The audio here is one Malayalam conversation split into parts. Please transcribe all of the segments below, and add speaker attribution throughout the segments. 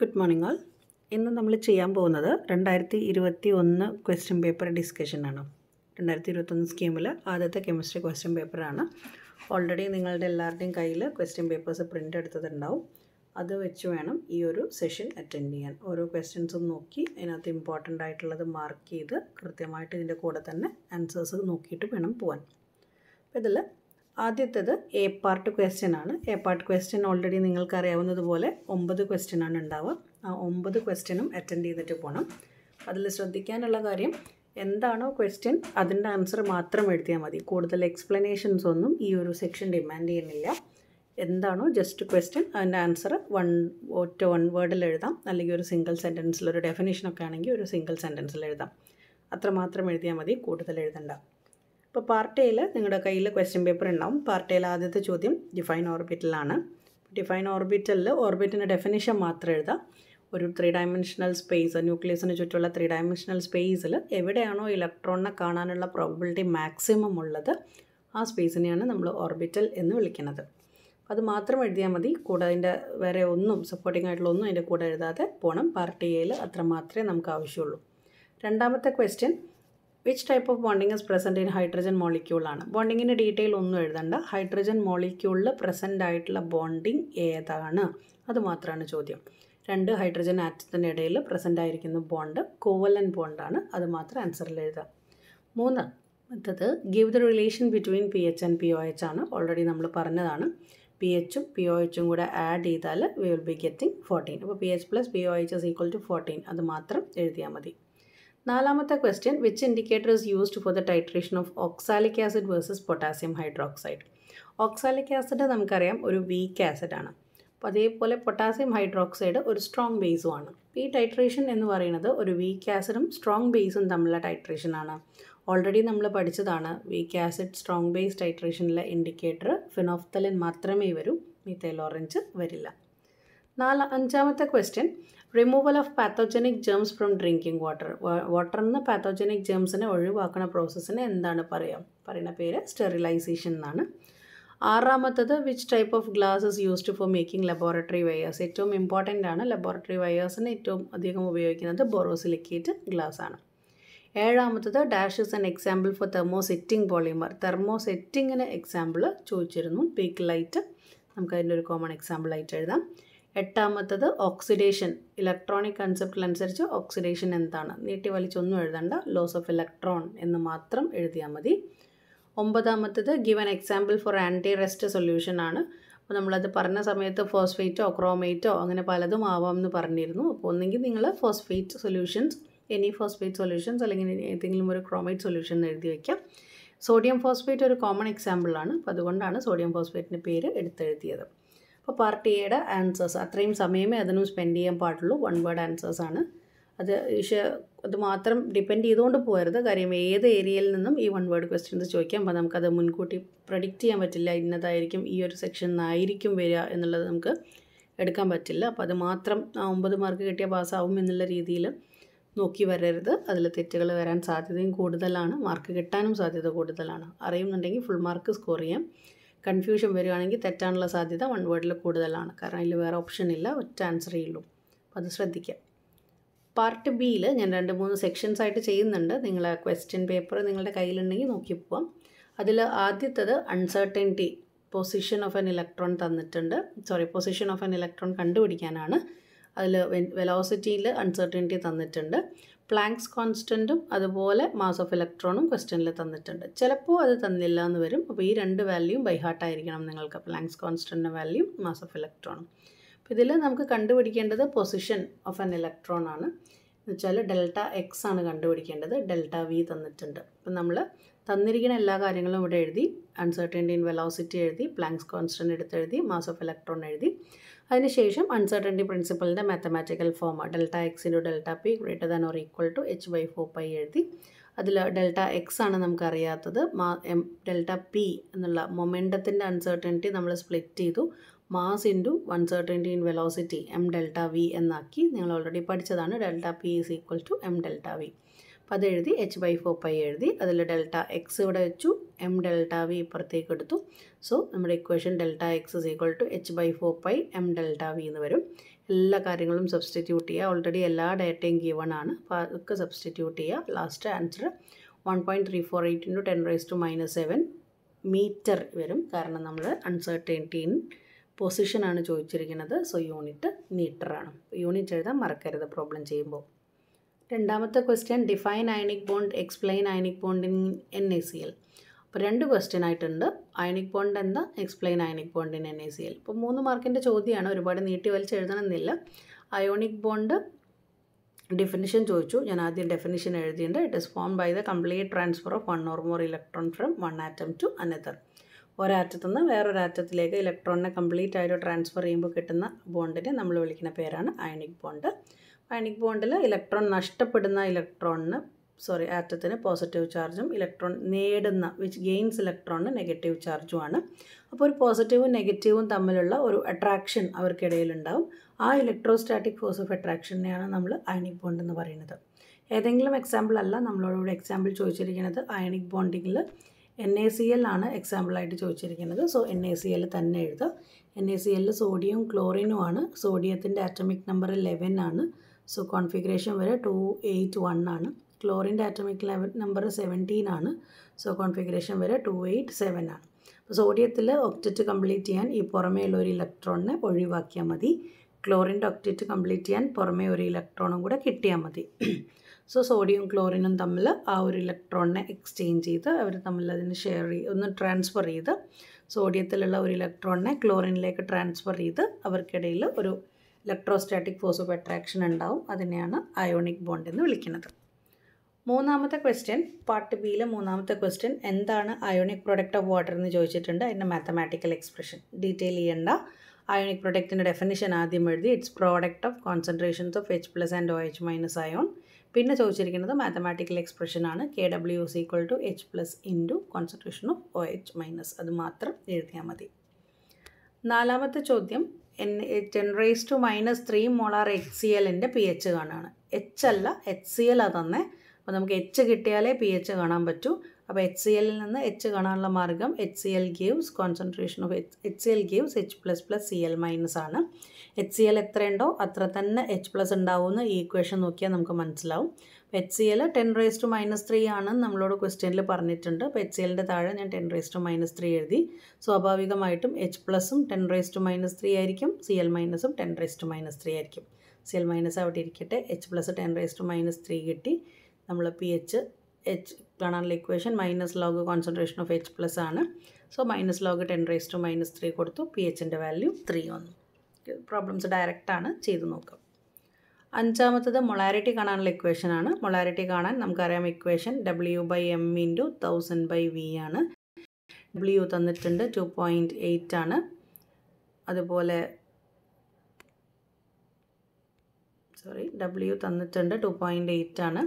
Speaker 1: ഗുഡ് മോർണിംഗ് ഓൾ ഇന്ന് നമ്മൾ ചെയ്യാൻ പോകുന്നത് രണ്ടായിരത്തി ഇരുപത്തി ഒന്ന് ക്വസ്റ്റ്യൻ പേപ്പർ ഡിസ്കഷനാണ് രണ്ടായിരത്തി ഇരുപത്തൊന്ന് സ്കീമിൽ ആദ്യത്തെ കെമിസ്ട്രി ക്വസ്റ്റ്യൻ പേപ്പറാണ് ഓൾറെഡി നിങ്ങളുടെ എല്ലാവരുടെയും കയ്യിൽ ക്വസ്റ്റ്യൻ പേപ്പേഴ്സ് പ്രിൻ്റ് എടുത്തിട്ടുണ്ടാവും അത് വെച്ച് വേണം ഈ ഒരു സെഷൻ അറ്റൻഡ് ചെയ്യാൻ ഓരോ ക്വസ്റ്റ്യൻസും നോക്കി അതിനകത്ത് ഇമ്പോർട്ടൻ്റ് ആയിട്ടുള്ളത് മാർക്ക് ചെയ്ത് കൃത്യമായിട്ട് ഇതിൻ്റെ കൂടെ തന്നെ ആൻസേഴ്സ് നോക്കിയിട്ട് വേണം പോകാൻ അപ്പോൾ ഇതിൽ ആദ്യത്തേത് എ പാർട്ട് ക്വസ്റ്റ്യൻ ആണ് എ പാർട്ട് ക്വസ്റ്റ്യൻ ഓൾറെഡി നിങ്ങൾക്ക് അറിയാവുന്നതുപോലെ ഒമ്പത് ക്വസ്റ്റ്യൻ ആണ് ഉണ്ടാവുക ആ ഒമ്പത് ക്വസ്റ്റ്യനും അറ്റൻഡ് ചെയ്തിട്ട് പോകണം അതിൽ ശ്രദ്ധിക്കാനുള്ള കാര്യം എന്താണോ ക്വസ്റ്റ്യൻ അതിൻ്റെ ആൻസർ മാത്രം എഴുതിയാൽ മതി കൂടുതൽ എക്സ്പ്ലനേഷൻസ് ഒന്നും ഈ ഒരു സെക്ഷൻ ഡിമാൻഡ് ചെയ്യുന്നില്ല എന്താണോ ജസ്റ്റ് ക്വസ്റ്റ്യൻ അതിൻ്റെ ആൻസർ വൺ ഒറ്റ വൺ വേർഡിൽ എഴുതാം അല്ലെങ്കിൽ ഒരു സിംഗിൾ സെൻറ്റൻസിൽ ഒരു ഡെഫിനേഷനൊക്കെ ആണെങ്കിൽ ഒരു സിംഗിൾ സെൻറ്റൻസിൽ എഴുതാം അത്രമാത്രം എഴുതിയാൽ മതി കൂടുതൽ എഴുതണ്ട ഇപ്പോൾ പാർട്ട് എയിൽ നിങ്ങളുടെ കയ്യിൽ ക്വസ്റ്റ്യൻ പേപ്പർ ഉണ്ടാവും പാർട്ട് എയിൽ ആദ്യത്തെ ചോദ്യം ഡിഫൈൻ ഓർബിറ്റലാണ് ഡിഫൈൻ ഓർബിറ്റലിൽ ഓർബിറ്റിൻ്റെ ഡെഫിനിഷൻ മാത്രം എഴുതാം ഒരു ത്രീ ഡയമെൻഷണൽ സ്പേസ് ന്യൂക്ലിയസിന് ചുറ്റുമുള്ള ത്രീ ഡയമെൻഷണൽ സ്പേസിൽ എവിടെയാണോ ഇലക്ട്രോണിനെ കാണാനുള്ള പ്രോബിലിറ്റി മാക്സിമം ഉള്ളത് ആ സ്പേസിനെയാണ് നമ്മൾ ഓർബിറ്റൽ എന്ന് വിളിക്കുന്നത് അത് മാത്രം എഴുതിയാൽ മതി കൂടെ അതിൻ്റെ വേറെ ഒന്നും സപ്പോർട്ടിംഗ് ആയിട്ടുള്ള ഒന്നും അതിൻ്റെ കൂടെ എഴുതാതെ പോകണം പാർട്ടി എയിൽ അത്ര മാത്രമേ നമുക്ക് ആവശ്യമുള്ളൂ രണ്ടാമത്തെ question which type of bonding is present in hydrogen മോളിക്യൂളാണ് ബോണ്ടിങ്ങിൻ്റെ ഡീറ്റെയിൽ ഒന്നും എഴുതണ്ട ഹൈഡ്രജൻ മോളിക്യൂളിൽ പ്രസൻ്റ് ആയിട്ടുള്ള ബോണ്ടിങ് ഏതാണ് അതുമാത്രമാണ് ചോദ്യം രണ്ട് ഹൈഡ്രജൻ ആറ്റത്തിൻ്റെ ഇടയിൽ പ്രസൻ്റ് ആയിരിക്കുന്ന ബോണ്ട് കോവലൻ ബോണ്ടാണ് അത് മാത്രം ആൻസറിൽ എഴുതുക മൂന്ന് അടുത്തത് give the relation between P H and P O H ആണ് ഓൾറെഡി നമ്മൾ പറഞ്ഞതാണ് പി എച്ചും പി ഒ എച്ചും കൂടെ ആഡ് ചെയ്താൽ we will be getting fourteen അപ്പോൾ P H plus P O H equal to fourteen അത് മാത്രം എഴുതിയാൽ മതി നാലാമത്തെ question which indicator is used for the titration of oxalic acid versus potassium hydroxide ഓക്സാലിക് ആസിഡ് നമുക്കറിയാം ഒരു വീക്ക് ആസിഡാണ് അപ്പോൾ അതേപോലെ പൊട്ടാസ്യം ഹൈഡ്രോക്സൈഡ് ഒരു സ്ട്രോങ് ബേസും ആണ് ഈ ടൈട്രേഷൻ എന്ന് പറയുന്നത് ഒരു വീക്ക് ആസിഡും സ്ട്രോങ് ബേസും തമ്മിലുള്ള ടൈട്രേഷൻ ആണ് ഓൾറെഡി നമ്മൾ പഠിച്ചതാണ് വീക്ക് ആസിഡ് സ്ട്രോങ് ബേസ് ടൈട്രേഷനിലെ ഇൻഡിക്കേറ്റർ ഫിനോഫ്തലിൻ മാത്രമേ വരൂ മീത്തേലോറഞ്ച് വരില്ല നാല് അഞ്ചാമത്തെ question removal of pathogenic germs from drinking water വാട്ടറിൽ നിന്ന് പാത്തോജനിക് ജെംസിനെ ഒഴിവാക്കുന്ന പ്രോസസ്സിന് എന്താണ് പറയാം പറയുന്ന പേര് സ്റ്റെറിലൈസേഷൻ എന്നാണ് ആറാമത്തത് which type of glasses used for making laboratory wares ഏറ്റവും ഇമ്പോർട്ടൻ്റ് ആണ് ലബോറട്ടറി വയേഴ്സിന് ഏറ്റവും അധികം ഉപയോഗിക്കുന്നത് ബൊറോസിലിക്കേറ്റ് ഗ്ലാസ് ആണ് ഏഴാമത്തത് dash is an example for thermosetting polymer thermo സെറ്റിങ്ങിന് എക്സാമ്പിൾ ചോദിച്ചിരുന്നു പീക്ക് ലൈറ്റ് നമുക്ക് അതിൻ്റെ ഒരു കോമൺ എക്സാമ്പിൾ ആയിട്ട് എഴുതാം എട്ടാമത്തത് ഓക്സിഡേഷൻ ഇലക്ട്രോണിക് കൺസെപ്റ്റിൽ അനുസരിച്ച് ഓക്സിഡേഷൻ എന്താണ് നീട്ടി വലിച്ചൊന്നും എഴുതണ്ട ലോസ് ഓഫ് ഇലക്ട്രോൺ എന്ന് മാത്രം എഴുതിയാൽ മതി ഒമ്പതാമത്തത് given example for anti rust solution ആണ് അപ്പോൾ നമ്മളത് പറഞ്ഞ സമയത്ത് ഫോസ്ഫേറ്റോ ക്രോമേറ്റോ അങ്ങനെ പലതും ആവാം എന്ന് പറഞ്ഞിരുന്നു അപ്പോൾ ഒന്നെങ്കിൽ നിങ്ങൾ phosphate solutions any phosphate solutions അല്ലെങ്കിൽ ഏതെങ്കിലും ഒരു ക്രോമേറ്റ് സൊല്യൂഷൻ എഴുതി വയ്ക്കാം സോഡിയം ഫോസ്ഫേറ്റ് ഒരു കോമൺ എക്സാമ്പിളാണ് അപ്പോൾ അതുകൊണ്ടാണ് സോഡിയം ഫോസ്ഫേറ്റിൻ്റെ പേര് എടുത്തെഴുതിയത് അപ്പോൾ പാർട്ട് എയുടെ ആൻസേഴ്സ് അത്രയും സമയമേ അതിനും സ്പെൻഡ് ചെയ്യാൻ പാടുള്ളൂ വൺ വേർഡ് ആൻസേഴ്സാണ് അത് പക്ഷേ അത് മാത്രം ഡിപ്പെൻഡ് ചെയ്തുകൊണ്ട് പോകരുത് കാര്യം ഏത് ഏരിയയിൽ നിന്നും ഈ വൺ വേർഡ് ക്വസ്റ്റ്യൻസ് ചോദിക്കാം അപ്പോൾ നമുക്കത് മുൻകൂട്ടി പ്രഡിക്റ്റ് ചെയ്യാൻ പറ്റില്ല ഇന്നതായിരിക്കും ഈ ഒരു സെക്ഷൻ ആയിരിക്കും വരിക എന്നുള്ളത് നമുക്ക് എടുക്കാൻ പറ്റില്ല അപ്പോൾ അത് മാത്രം ഒമ്പത് മാർക്ക് കിട്ടിയാൽ പാസ്സാവും എന്നുള്ള രീതിയിൽ നോക്കി വരരുത് അതിൽ തെറ്റുകൾ വരാൻ സാധ്യതയും കൂടുതലാണ് മാർക്ക് കിട്ടാനും സാധ്യത കൂടുതലാണ് അറിയുന്നുണ്ടെങ്കിൽ ഫുൾ മാർക്ക് സ്കോർ ചെയ്യാം കൺഫ്യൂഷൻ വരികയാണെങ്കിൽ തെറ്റാനുള്ള സാധ്യത വൺ വേർഡിൽ കൂടുതലാണ് കാരണം അതിൽ വേറെ ഓപ്ഷൻ ഇല്ല ഒറ്റ ആൻസറേ ഉള്ളൂ അപ്പോൾ അത് ശ്രദ്ധിക്കാം പാർട്ട് ബിയിൽ ഞാൻ രണ്ട് മൂന്ന് സെക്ഷൻസ് ആയിട്ട് ചെയ്യുന്നുണ്ട് നിങ്ങൾ ക്വസ്റ്റ്യൻ പേപ്പർ നിങ്ങളുടെ കയ്യിലുണ്ടെങ്കിൽ നോക്കി പോവാം അതിൽ ആദ്യത്തത് uncertainty position of an electron തന്നിട്ടുണ്ട് sorry position of an electron കണ്ടുപിടിക്കാനാണ് അതിൽ വെലോസിറ്റിയിൽ അൺസർട്ടനിറ്റി തന്നിട്ടുണ്ട് പ്ലാങ്ക്സ് കോൺസ്റ്റൻറ്റും അതുപോലെ മാസ് ഓഫ് ഇലക്ട്രോണും ക്വസ്റ്റ്യനിൽ തന്നിട്ടുണ്ട് ചിലപ്പോൾ അത് തന്നില്ല എന്ന് വരും അപ്പോൾ ഈ രണ്ട് വാല്യൂയും ബൈ നിങ്ങൾക്ക് പ്ലാങ്ക്സ് കോൺസ്റ്റൻറ്റിൻ്റെ വാല്യൂ മാസ് ഓഫ് ഇലക്ട്രോണും അപ്പോൾ ഇതിൽ നമുക്ക് കണ്ടുപിടിക്കേണ്ടത് പൊസിഷൻ ഓഫ് ആൻ ഇലക്ട്രോൺ ആണ് എന്ന് വെച്ചാൽ ഡെൽറ്റ എക്സ് ആണ് കണ്ടുപിടിക്കേണ്ടത് ഡെൽറ്റ വി തന്നിട്ടുണ്ട് അപ്പം നമ്മൾ തന്നിരിക്കുന്ന എല്ലാ കാര്യങ്ങളും ഇവിടെ എഴുതി അൺസർട്ടനിറ്റി ഇൻ വെലോസിറ്റി എഴുതി പ്ലാങ്ക്സ് കോൺസ്റ്റൻറ്റ് എടുത്തെഴുതി മാസ് ഓഫ് ഇലക്ട്രോൺ എഴുതി അതിനുശേഷം അൺസർട്ടൻറ്റി പ്രിൻസിപ്പളിൻ്റെ mathematical form delta X into delta P greater than or equal to H by four pi എഴുതി അതിൽ ഡെൽറ്റ എക്സ് ആണ് നമുക്കറിയാത്തത് മാ എം ഡെൽറ്റ പി എന്നുള്ള മൊമെൻറ്റത്തിൻ്റെ അൺസർട്ടൻറ്റി നമ്മൾ സ്പ്ലിറ്റ് ചെയ്തു mass into uncertainty in velocity M delta V എന്നാക്കി നിങ്ങൾ ഓൾറെഡി പഠിച്ചതാണ് delta P is equal to M delta V അപ്പോൾ അതെഴുതി എച്ച് ബൈ ഫോർ പൈ എഴുതി അതിൽ ഡെൽറ്റ എക്സ് ഇവിടെ വെച്ചു എം ഡെൽറ്റ വി ഇപ്പുറത്തേക്ക് എടുത്തു സോ നമ്മുടെ equation delta X is equal to H by four pi M delta V എന്ന് വരും എല്ലാ കാര്യങ്ങളും സബ്സ്റ്റിറ്റ്യൂട്ട് ചെയ്യുക ഓൾറെഡി എല്ലാ ഡേറ്റയും ഗീവൺ ആണ് അപ്പോൾ അതൊക്കെ സബ്സ്റ്റിറ്റ്യൂട്ട് ചെയ്യുക last answer one point three four eight into ten raise to minus seven metre വരും കാരണം നമ്മൾ ഇൻ പൊസിഷനാണ് ചോദിച്ചിരിക്കുന്നത് സോ യൂണിറ്റ് മീറ്ററാണ് യൂണിറ്റ് എഴുതാൻ മറക്കരുത് പ്രോബ്ലം ചെയ്യുമ്പോൾ രണ്ടാമത്തെ question define ionic bond explain ionic bond in N A C L അപ്പോൾ രണ്ട് ക്വസ്റ്റ്യൻ ആയിട്ടുണ്ട് അയണിക് ബോണ്ട് എന്താ explain ionic bond in N A C L അപ്പോൾ മൂന്ന് മാർക്കിൻ്റെ ചോദ്യമാണ് ഒരുപാട് നീട്ടി വലിച്ച് എഴുതണമെന്നില്ല അയോണിക് ബോണ്ട് ഡെഫിനിഷൻ ചോദിച്ചു ഞാൻ ആദ്യം ഡെഫിനിഷൻ എഴുതിയിട്ടുണ്ട് it is form by the complete transfer of one or more electron from one atom to another ഒരാറ്റത്തു നിന്ന് വേറൊരാറ്റത്തിലേക്ക് ഇലക്ട്രോണിനെ കംപ്ലീറ്റ് ആയിട്ട് ട്രാൻസ്ഫർ ചെയ്യുമ്പോൾ കിട്ടുന്ന ബോണ്ടിനെ നമ്മൾ വിളിക്കുന്ന പേരാണ് അയണിക് ബോണ്ട് അയണിക് ബോണ്ടിൽ ഇലക്ട്രോൺ നഷ്ടപ്പെടുന്ന ഇലക്ട്രോണിന് സോറി ആറ്റത്തിന് പോസിറ്റീവ് ചാർജും ഇലക്ട്രോൺ നേടുന്ന വിച്ച് ഗെയിൻസ് ഇലക്ട്രോണിന് നെഗറ്റീവ് ചാർജുമാണ് അപ്പോൾ ഒരു പോസിറ്റീവും നെഗറ്റീവും തമ്മിലുള്ള ഒരു അട്രാക്ഷൻ അവർക്കിടയിലുണ്ടാവും ആ ഇലക്ട്രോസ്റ്റാറ്റിക് ഫോഴ്സ് ഓഫ് അട്രാക്ഷനെയാണ് നമ്മൾ അയണിക് ബോണ്ട് എന്ന് പറയുന്നത് ഏതെങ്കിലും എക്സാമ്പിൾ അല്ല നമ്മളോടുകൂടി എക്സാമ്പിൾ ചോദിച്ചിരിക്കുന്നത് അയണിക് ബോണ്ടിങ്ങിൽ എൻ എ സി എൽ ആണ് എക്സാമ്പിളായിട്ട് ചോദിച്ചിരിക്കുന്നത് so N A C L തന്നെ എഴുതാം എൻ എ സി എല്ലിൽ സോഡിയവും ക്ലോറിനുമാണ് സോഡിയത്തിൻ്റെ ആറ്റമിക് നമ്പർ ലെവൻ ആണ് സോ കോൺഫിഗറേഷൻ വരെ ടു എയ്റ്റ് വൺ ആണ് ക്ലോറിൻ്റെ ആറ്റമിക് ലെവൽ നമ്പർ സെവൻറ്റീൻ ആണ് സോ കോൺഫിഗറേഷൻ വരെ ടു എയ്റ്റ് സെവൻ ആണ് അപ്പോൾ സോഡിയത്തിൽ ഒക്ടറ്റ് കംപ്ലീറ്റ് ചെയ്യാൻ ഈ പുറമേയുള്ള ഒരു ഇലക്ട്രോണിനെ ഒഴിവാക്കിയാൽ മതി ക്ലോറിൻ്റെ ഒക്ടറ്റ് കംപ്ലീറ്റ് ചെയ്യാൻ പുറമേ ഒരു ഇലക്ട്രോണും കൂടെ കിട്ടിയാൽ മതി സോ സോഡിയം ക്ലോറിനും തമ്മിൽ ആ ഒരു ഇലക്ട്രോണിനെ എക്സ്ചേഞ്ച് ചെയ്ത് അവർ തമ്മിൽ അതിന് ഷെയർ ചെയ്ത് ഒന്ന് ട്രാൻസ്ഫർ ചെയ്ത് സോഡിയത്തിലുള്ള ഒരു ഇലക്ട്രോണിനെ ക്ലോറിനിലേക്ക് ട്രാൻസ്ഫർ ചെയ്ത് അവർക്കിടയിൽ ഒരു ഇലക്ട്രോസ്റ്റാറ്റിക് ഫോഴ്സ് ഓഫ് അട്രാക്ഷൻ ഉണ്ടാവും അതിനെയാണ് അയോണിക് ബോണ്ട് എന്ന് വിളിക്കുന്നത് മൂന്നാമത്തെ ക്വസ്റ്റ്യൻ പാർട്ട് ബിയിലെ മൂന്നാമത്തെ ക്വസ്റ്റ്യൻ എന്താണ് അയോണിക് പ്രൊഡക്റ്റ് ഓഫ് വാട്ടർ എന്ന് ചോദിച്ചിട്ടുണ്ട് അതിൻ്റെ മാത്തമാറ്റിക്കൽ എക്സ്പ്രഷൻ ഡീറ്റെയിൽ ചെയ്യേണ്ട അയോണിക് പ്രൊഡക്റ്റിൻ്റെ ഡെഫിനിഷൻ ആദ്യം എഴുതി it's product of concentrations of H plus and O H minus ion പിന്നെ ചോദിച്ചിരിക്കുന്നത് മാത്തമാറ്റിക്കൽ ആണ് K W is equal to H plus into concentration of O H minus അത് മാത്രം എഴുതിയാൽ മതി നാലാമത്തെ ചോദ്യം an ten raise to minus three molar H C എല്ലിൻ്റെ പി എച്ച് കാണുകയാണ് എച്ച് അല്ല എച്ച് സി എൽ തന്നെ അപ്പോൾ നമുക്ക് എച്ച് കിട്ടിയാലേ പി എച്ച് കാണാൻ പറ്റൂ അപ്പോൾ എച്ച് സി എല്ലിൽ നിന്ന് എച്ച് കാണാനുള്ള മാർഗം H C L gives concentration of H H C L gives H plus plus C L minus ആണ് എച്ച് സി എൽ എത്രയുണ്ടോ അത്ര തന്നെ എച്ച് പ്ലസ് ഉണ്ടാവുമെന്ന് ഈ ഇക്വേഷൻ നോക്കിയാൽ നമുക്ക് മനസ്സിലാവും H C L ten raise to minus three ആണ് നമ്മളോട് ക്വസ്റ്റ്യനിൽ പറഞ്ഞിട്ടുണ്ട് അപ്പോൾ എച്ച് സി എല്ലിൻ്റെ താഴെ ഞാൻ ten raise to minus three എഴുതി സ്വാഭാവികമായിട്ടും എച്ച് പ്ലസും ten raise to minus three ആയിരിക്കും സി എൽ മൈനസും ten raise to minus three ആയിരിക്കും സി എൽ മൈനസ് അവിടെ ഇരിക്കട്ടെ H plus ten raise to minus three കിട്ടി നമ്മൾ പി എച്ച് എച്ച് കാണാനുള്ള equation minus log concentration of H plus ആണ് so minus log ten raise to minus three കൊടുത്തു പി എച്ചിൻ്റെ വാല്യൂ ത്രീ വന്നു പ്രോബ്ലംസ് ഡയറക്റ്റാണ് ചെയ്ത് നോക്കാം അഞ്ചാമത്തത് മൊളാരിറ്റി കാണാനുള്ള ഇക്വേഷനാണ് മൊളാരിറ്റി കാണാൻ നമുക്കറിയാം equation W by M into thousand by V ആണ് ഡബ്ല്യു തന്നിട്ടുണ്ട് ടു പോയിൻറ്റ് എയ്റ്റ് ആണ് അതുപോലെ സോറി ഡബ്ല്യു തന്നിട്ടുണ്ട് ടു പോയിൻറ്റ് എയ്റ്റ് ആണ്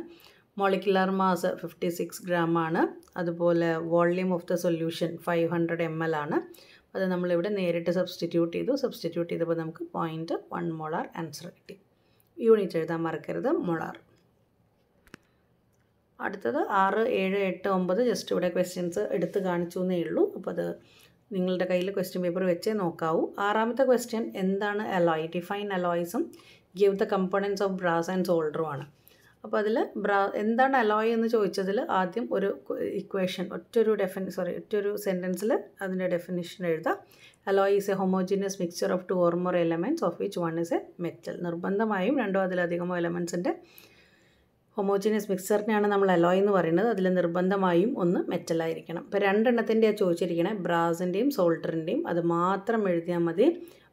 Speaker 1: molecular mass fifty six gram ആണ് അതുപോലെ volume of the solution five hundred M L ആണ് അത് നമ്മളിവിടെ നേരിട്ട് സബ്സ്റ്റിറ്റ്യൂട്ട് ചെയ്തു സബ്സ്റ്റിറ്റ്യൂട്ട് ചെയ്തപ്പോൾ നമുക്ക് പോയിൻറ്റ് വൺ മോളാർ ആൻസർ കിട്ടി യൂണിറ്റ് എഴുതാൻ മറക്കരുത് മുളാർ അടുത്തത് ആറ് ഏഴ് എട്ട് ഒമ്പത് ജസ്റ്റ് ഇവിടെ ക്വസ്റ്റ്യൻസ് എടുത്ത് കാണിച്ചു എന്നേ ഉള്ളൂ അപ്പോൾ അത് നിങ്ങളുടെ കയ്യിൽ ക്വസ്റ്റ്യൻ പേപ്പർ വെച്ചേ നോക്കാവൂ ആറാമത്തെ ക്വസ്റ്റ്യൻ എന്താണ് അലോയ് ഡിഫൈൻ അലോയ്സും give the components of brass and സോൾഡറും ആണ് അപ്പോൾ അതിൽ ബ്രാ എന്താണ് അലോയ് എന്ന് ചോദിച്ചതിൽ ആദ്യം ഒരു ഇക്വേഷൻ ഒറ്റൊരു ഡെഫിൻ സോറി ഒറ്റൊരു സെൻറ്റൻസിൽ അതിൻ്റെ ഡെഫിനേഷൻ എഴുതാം alloy is a homogeneous mixture of two or more elements of which one is a metal നിർബന്ധമായും രണ്ടോ അതിലധികമോ എലമെൻറ്റ്സിൻ്റെ ഹൊമോജീനിയസ് മിക്സറിനെയാണ് നമ്മൾ അലോയ് എന്ന് പറയുന്നത് അതിൽ നിർബന്ധമായും ഒന്ന് മെറ്റലായിരിക്കണം ഇപ്പോൾ രണ്ടെണ്ണത്തിൻ്റെയാണ് ചോദിച്ചിരിക്കണേ ബ്രാസിൻ്റെയും സോൾട്ടറിൻ്റെയും അത് മാത്രം എഴുതിയാൽ മതി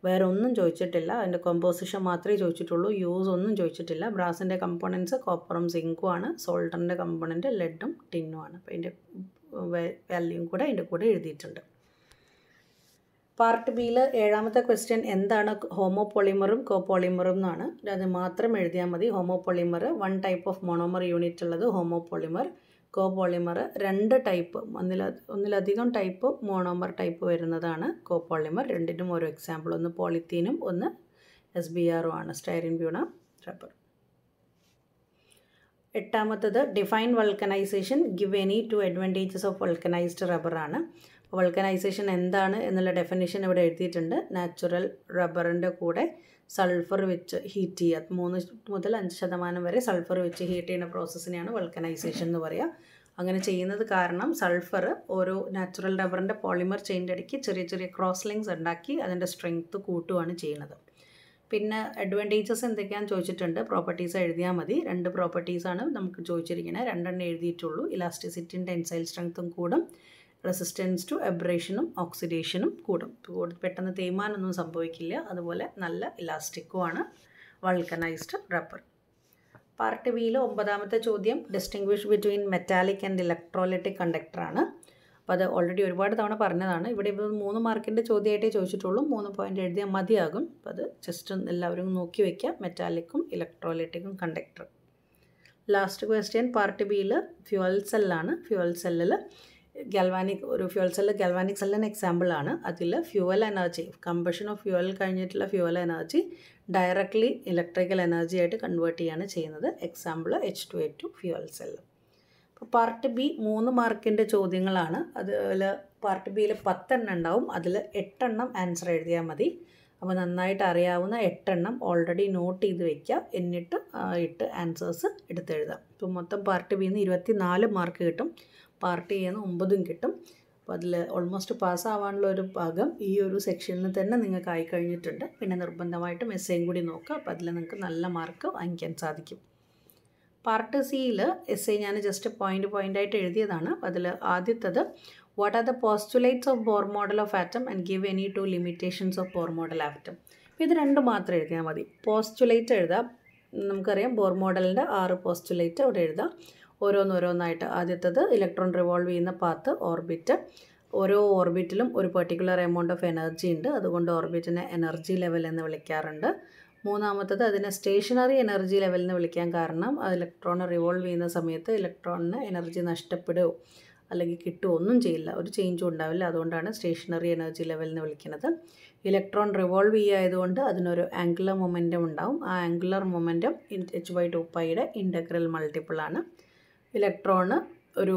Speaker 1: വേറെ ഒന്നും ചോദിച്ചിട്ടില്ല അതിൻ്റെ കോമ്പോസിഷൻ മാത്രമേ ചോദിച്ചിട്ടുള്ളൂ യൂസ് ഒന്നും ചോദിച്ചിട്ടില്ല ബ്രാസിൻ്റെ കമ്പോണൻസ് കോപ്പറും സിങ്കും ആണ് സോൾഡറിൻ്റെ കമ്പോണൻറ്റ് ലെഡും ടിന്നും ആണ് അപ്പോൾ അതിൻ്റെ വാല്യൂം കൂടെ അതിൻ്റെ കൂടെ എഴുതിയിട്ടുണ്ട് പാർട്ട് ബിയിൽ ഏഴാമത്തെ ക്വസ്റ്റ്യൻ എന്താണ് ഹോമോപോളിമറും കോപോളിമറും എന്നാണ് അത് മാത്രം എഴുതിയാൽ മതി homopolymer one type of monomer unit ഉള്ളത് ഹോമോപോളിമർ കോപോളിമർ രണ്ട് ടൈപ്പ് ഒന്നില ഒന്നിലധികം ടൈപ്പ് മോണോമർ ടൈപ്പ് വരുന്നതാണ് കോപോളിമർ രണ്ടിനും ഓരോ എക്സാമ്പിൾ ഒന്ന് പോളിത്തീനും ഒന്ന് എസ് ബി ആറും ആണ് സ്റ്റൈറിൻ ബ്യൂണ റബ്ബർ എട്ടാമത്തത് define vulcanization give any two advantages of vulcanized റബ്ബറാണ് വൾക്കനൈസേഷൻ എന്താണ് എന്നുള്ള ഡെഫിനേഷൻ ഇവിടെ എഴുതിയിട്ടുണ്ട് നാച്ചുറൽ റബ്ബറിൻ്റെ കൂടെ സൾഫർ വെച്ച് ഹീറ്റ് ചെയ്യുക മൂന്ന് മുതൽ അഞ്ച് ശതമാനം വരെ സൾഫർ വെച്ച് ഹീറ്റ് ചെയ്യുന്ന പ്രോസസ്സിനെയാണ് വൾക്കനൈസേഷൻ എന്ന് പറയുക അങ്ങനെ ചെയ്യുന്നത് കാരണം സൾഫർ ഓരോ നാച്ചുറൽ റബ്ബറിൻ്റെ പോളിമർ ചെയിൻ്റെ ഇടയ്ക്ക് ചെറിയ ചെറിയ ക്രോസ് ലിങ്സ് ഉണ്ടാക്കി അതിൻ്റെ സ്ട്രെങ്ത്ത് കൂട്ടുകയാണ് ചെയ്യുന്നത് പിന്നെ അഡ്വാൻറ്റേജസ് എന്തൊക്കെയാണെന്ന് ചോദിച്ചിട്ടുണ്ട് പ്രോപ്പർട്ടീസ് എഴുതിയാൽ മതി രണ്ട് പ്രോപ്പർട്ടീസാണ് നമുക്ക് ചോദിച്ചിരിക്കുന്നത് രണ്ടെണ്ണം എഴുതിയിട്ടുള്ളൂ ഇലാസ്റ്റിസിറ്റിയും ടെൻസൈൽ സ്ട്രെങ്ത്തും കൂടും റെസിസ്റ്റൻസ് ടു എബ്രേഷനും ഓക്സിഡേഷനും കൂടും പെട്ടെന്ന് തേയ്മാനൊന്നും സംഭവിക്കില്ല അതുപോലെ നല്ല ഇലാസ്റ്റിക്കുമാണ് വൾക്കനൈസ്ഡ് റബ്ബർ പാർട്ട് ബിയിൽ ഒമ്പതാമത്തെ ചോദ്യം distinguish between metallic and electrolytic കണ്ടക്ടറാണ് അപ്പോൾ അത് ഓൾറെഡി ഒരുപാട് തവണ പറഞ്ഞതാണ് ഇവിടെ ഇപ്പോൾ മൂന്ന് മാർക്കിൻ്റെ ചോദ്യമായിട്ടേ ചോദിച്ചിട്ടുള്ളൂ മൂന്ന് പോയിൻ്റ് എഴുതിയാൽ മതിയാകും അപ്പോൾ അത് ജസ്റ്റ് എല്ലാവരും നോക്കി വയ്ക്കാം മെറ്റാലിക്കും ഇലക്ട്രോലിറ്റിക്കും കണ്ടക്ടർ ലാസ്റ്റ് ക്വസ്റ്റ്യൻ പാർട്ട് ബിയിൽ ഫ്യുവൽ സെല്ലാണ് ഫ്യുവൽ സെല്ലിൽ ഗാൽവാനിക് ഒരു ഫ്യൂൽ സെല്ല് ഗാൽവാനിക് സെല്ലിന് ആണ് അതിൽ fuel energy combustion of fuel കഴിഞ്ഞിട്ടുള്ള fuel energy directly electrical energy ആയിട്ട് കൺവേർട്ട് ചെയ്യാണ് ചെയ്യുന്നത് example H two O two fuel cell അപ്പോൾ പാർട്ട് ബി മൂന്ന് മാർക്കിൻ്റെ ചോദ്യങ്ങളാണ് അതിൽ പാർട്ട് ബിയിൽ പത്തെണ്ണം ഉണ്ടാവും അതിൽ എട്ടെണ്ണം ആൻസർ എഴുതിയാൽ മതി അപ്പോൾ നന്നായിട്ട് അറിയാവുന്ന എട്ടെണ്ണം ഓൾറെഡി നോട്ട് ചെയ്ത് വയ്ക്കാം എന്നിട്ട് ഇട്ട് ആൻസേഴ്സ് എടുത്തെഴുതാം ഇപ്പോൾ മൊത്തം പാർട്ട് ബിന്ന് ഇരുപത്തി നാല് മാർക്ക് കിട്ടും പാർട്ട് ചെയ്യുന്ന ഒമ്പതും കിട്ടും അപ്പോൾ അതിൽ ഓൾമോസ്റ്റ് പാസ്സാവാനുള്ള ഒരു ഭാഗം ഈ ഒരു സെക്ഷനിൽ തന്നെ നിങ്ങൾക്ക് ആയി കഴിഞ്ഞിട്ടുണ്ട് പിന്നെ നിർബന്ധമായിട്ടും എസ്സേയും കൂടി നോക്കുക അപ്പോൾ അതിൽ നിങ്ങൾക്ക് നല്ല മാർക്ക് വാങ്ങിക്കാൻ സാധിക്കും പാർട്ട് സിയിൽ എസ് എ ഞാൻ ജസ്റ്റ് പോയിൻ്റ് ആയിട്ട് എഴുതിയതാണ് അതിൽ ആദ്യത്തത് what are the postulates of Bohr model of atom and give any two limitations of Bohr model atom ഇത് രണ്ടും മാത്രം എഴുതിയാൽ മതി പോസ്റ്റുലേറ്റ് എഴുതാം നമുക്കറിയാം ബോർ മോഡലിൻ്റെ ആറ് പോസ്റ്റുലേറ്റ് അവിടെ എഴുതാം ഓരോന്നോരോന്നായിട്ട് ആദ്യത്തത് ഇലക്ട്രോൺ റിവോൾവ് ചെയ്യുന്ന പാത്ത് ഓർബിറ്റ് ഓരോ ഓർബിറ്റിലും ഒരു പെർട്ടിക്കുലർ എമൗണ്ട് ഓഫ് എനർജി ഉണ്ട് അതുകൊണ്ട് ഓർബിറ്റിനെ എനർജി ലെവൽ എന്ന് വിളിക്കാറുണ്ട് മൂന്നാമത്തത് അതിനെ സ്റ്റേഷനറി എനർജി ലെവൽ എന്ന് വിളിക്കാൻ കാരണം അത് ഇലക്ട്രോൺ റിവോൾവ് ചെയ്യുന്ന സമയത്ത് ഇലക്ട്രോണിന് എനർജി നഷ്ടപ്പെടുകയോ അല്ലെങ്കിൽ കിട്ടുകയോ ഒന്നും ചെയ്യില്ല ഒരു ചേഞ്ചും ഉണ്ടാവില്ല അതുകൊണ്ടാണ് സ്റ്റേഷനറി എനർജി ലെവൽ എന്ന് വിളിക്കുന്നത് ഇലക്ട്രോൺ റിവോൾവ് ചെയ്യായതുകൊണ്ട് അതിനൊരു ആംഗുലർ മൊമെൻറ്റം ഉണ്ടാവും ആ angular momentum H by two പൈയുടെ മൾട്ടിപ്പിൾ മൾട്ടിപ്പിളാണ് ഇലക്ട്രോണ് ഒരു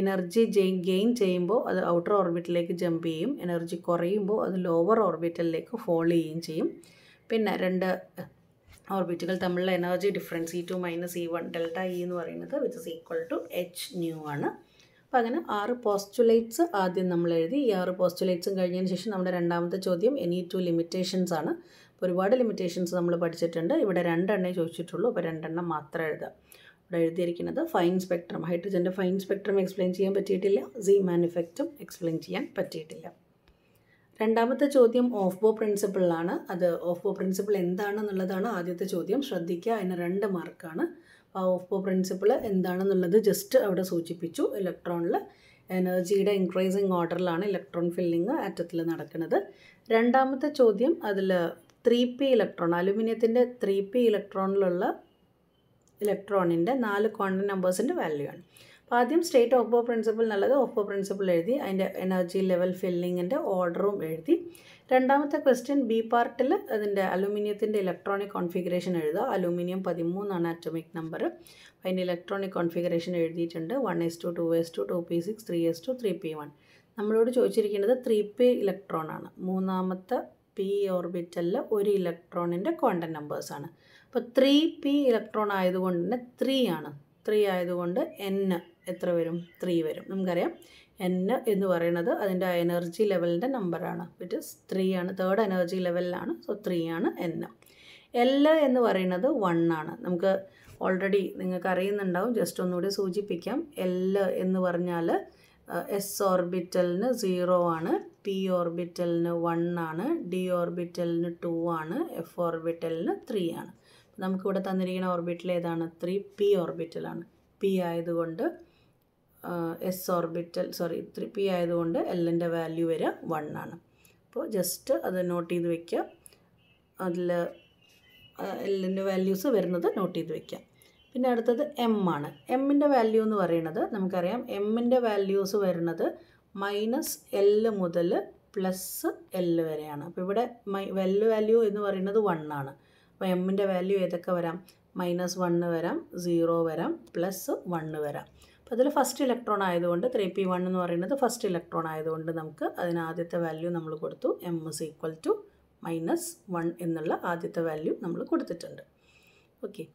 Speaker 1: എനർജി ഗെയിൻ ചെയ്യുമ്പോൾ അത് ഔട്ടർ ഓർബിറ്റിലേക്ക് ജമ്പ് ചെയ്യും എനർജി കുറയുമ്പോൾ അത് ലോവർ ഓർബിറ്റലിലേക്ക് ഫോൾ ചെയ്യുകയും ചെയ്യും പിന്നെ രണ്ട് ഓർബിറ്റുകൾ തമ്മിലുള്ള energy difference E two minus E one delta E എന്ന് പറയുന്നത് which is equal to H nu ആണ് അപ്പോൾ അങ്ങനെ ആറ് പോസ്റ്റുലേറ്റ്സ് ആദ്യം നമ്മൾ എഴുതി ഈ ആറ് പോസ്റ്റുലേറ്റ്സും കഴിഞ്ഞതിന് ശേഷം നമ്മുടെ രണ്ടാമത്തെ ചോദ്യം എനി ടു ലിമിറ്റേഷൻസ് ആണ് ഒരുപാട് ലിമിറ്റേഷൻസ് നമ്മൾ പഠിച്ചിട്ടുണ്ട് ഇവിടെ രണ്ടെണ്ണേ ചോദിച്ചിട്ടുള്ളൂ അപ്പോൾ രണ്ടെണ്ണം മാത്രം എഴുതാം ഇവിടെ എഴുതിയിരിക്കുന്നത് ഫൈൻ സ്പെക്ട്രം ഹൈഡ്രജൻ്റെ ഫൈൻ സ്പെക്ട്രം എക്സ്പ്ലെയിൻ ചെയ്യാൻ പറ്റിയിട്ടില്ല സീമാൻ ഇഫക്റ്റും എക്സ്പ്ലെയിൻ ചെയ്യാൻ പറ്റിയിട്ടില്ല രണ്ടാമത്തെ ചോദ്യം ഓഫ് ബോ പ്രിൻസിപ്പിളാണ് അത് ഓഫ് ബോ പ്രിൻസിപ്പിൾ എന്താണെന്നുള്ളതാണ് ആദ്യത്തെ ചോദ്യം ശ്രദ്ധിക്കുക അതിന് രണ്ട് മാർക്കാണ് ആ ഓഫ് ബോ പ്രിൻസിപ്പിൾ എന്താണെന്നുള്ളത് ജസ്റ്റ് അവിടെ സൂചിപ്പിച്ചു ഇലക്ട്രോണിൽ എനർജിയുടെ ഇൻക്രീസിങ് ഓർഡറിലാണ് ഇലക്ട്രോൺ ഫില്ലിങ് ആറ്റത്തിൽ നടക്കുന്നത് രണ്ടാമത്തെ ചോദ്യം അതിൽ ത്രീ പി ഇലക്ട്രോൺ അലുമിനിയത്തിൻ്റെ ത്രീ പി ഇലക്ട്രോണിലുള്ള ഇലക്ട്രോണിൻ്റെ നാല് ക്വാണ്ടം നമ്പേഴ്സിൻ്റെ വാല്യൂ ആണ് അപ്പോൾ ആദ്യം സ്റ്റേറ്റ് ഓപ്പോ പ്രിൻസിപ്പിൾ എന്നുള്ളത് ഓപ്പോ പ്രിൻസിപ്പിൾ എഴുതി അതിൻ്റെ എനർജി ലെവൽ ഫില്ലിങ്ങിൻ്റെ ഓർഡറും എഴുതി രണ്ടാമത്തെ ക്വസ്റ്റ്യൻ ബി പാർട്ടിൽ അതിൻ്റെ അലുമിനിയത്തിൻ്റെ ഇലക്ട്രോണിക് കോൺഫിഗറേഷൻ എഴുതുക അലുമിനിയം പതിമൂന്നാണ് ആറ്റോമിക് നമ്പർ അതിൻ്റെ ഇലക്ട്രോണിക് കോൺഫിഗറേഷൻ എഴുതിയിട്ടുണ്ട് one S two two S two two P six three S two three P one നമ്മളോട് ചോദിച്ചിരിക്കുന്നത് ത്രീ പി ഇലക്ട്രോണാണ് മൂന്നാമത്തെ പി ഓർബിറ്റലിൽ ഒരു ഇലക്ട്രോണിൻ്റെ കോണ്ടൻ നമ്പേഴ്സാണ് അപ്പോൾ ത്രീ പി ഇലക്ട്രോൺ ആയതുകൊണ്ട് തന്നെ ത്രീ ആണ് ത്രീ ആയതുകൊണ്ട് എന് എത്ര വരും ത്രീ വരും നമുക്കറിയാം എൻ എന്ന് പറയുന്നത് അതിൻ്റെ എനർജി ലെവലിൻ്റെ നമ്പറാണ് വിറ്റ് ഇസ് ത്രീ ആണ് തേർഡ് എനർജി ലെവലിലാണ് സോ ത്രീ ആണ് എൻ എൽ എന്ന് പറയുന്നത് വൺ ആണ് നമുക്ക് ഓൾറെഡി നിങ്ങൾക്ക് അറിയുന്നുണ്ടാവും ജസ്റ്റ് ഒന്നുകൂടി സൂചിപ്പിക്കാം എൽ എന്ന് പറഞ്ഞാൽ എസ് ഓർബിറ്റലിന് സീറോ ആണ് പി ഓർബിറ്റലിന് വൺ ആണ് ഡി ഓർബിറ്റലിന് ടു ആണ് എഫ് ഓർബിറ്റലിന് ത്രീ ആണ് നമുക്കിവിടെ തന്നിരിക്കുന്ന ഓർബിറ്റൽ ഏതാണ് ത്രീ പി ഓർബിറ്റലാണ് പി ആയതുകൊണ്ട് S orbital sorry three P ആയതുകൊണ്ട് എല്ലിൻ്റെ വാല്യൂ വരെ വൺ ആണ് അപ്പോൾ ജസ്റ്റ് അത് നോട്ട് ചെയ്ത് വയ്ക്കുക അതിൽ എല്ലിൻ്റെ വാല്യൂസ് വരുന്നത് നോട്ട് ചെയ്ത് വയ്ക്കുക പിന്നെ അടുത്തത് എം ആണ് എമ്മിൻ്റെ വാല്യൂ എന്ന് പറയുന്നത് നമുക്കറിയാം എമ്മിൻ്റെ വാല്യൂസ് വരുന്നത് മൈനസ് എല്ല് മുതൽ പ്ലസ് എല്ല് വരെയാണ് അപ്പോൾ ഇവിടെ മൈ എല്ല് വാല്യൂ എന്ന് പറയുന്നത് വൺ ആണ് അപ്പോൾ എമ്മിൻ്റെ വാല്യൂ ഏതൊക്കെ വരാം മൈനസ് വണ്ണ് വരാം സീറോ വരാം പ്ലസ് വണ്ണ് വരാം അപ്പോൾ അതിൽ ഫസ്റ്റ് ഇലക്ട്രോൺ ആയതുകൊണ്ട് ത്രീ പി വൺ എന്ന് പറയുന്നത് ഫസ്റ്റ് ഇലക്ട്രോൺ ആയതുകൊണ്ട് നമുക്ക് അതിന് ആദ്യത്തെ വാല്യൂ നമ്മൾ കൊടുത്തു M is equal to minus one എന്നുള്ള ആദ്യത്തെ വാല്യൂ നമ്മൾ കൊടുത്തിട്ടുണ്ട് ഓക്കെ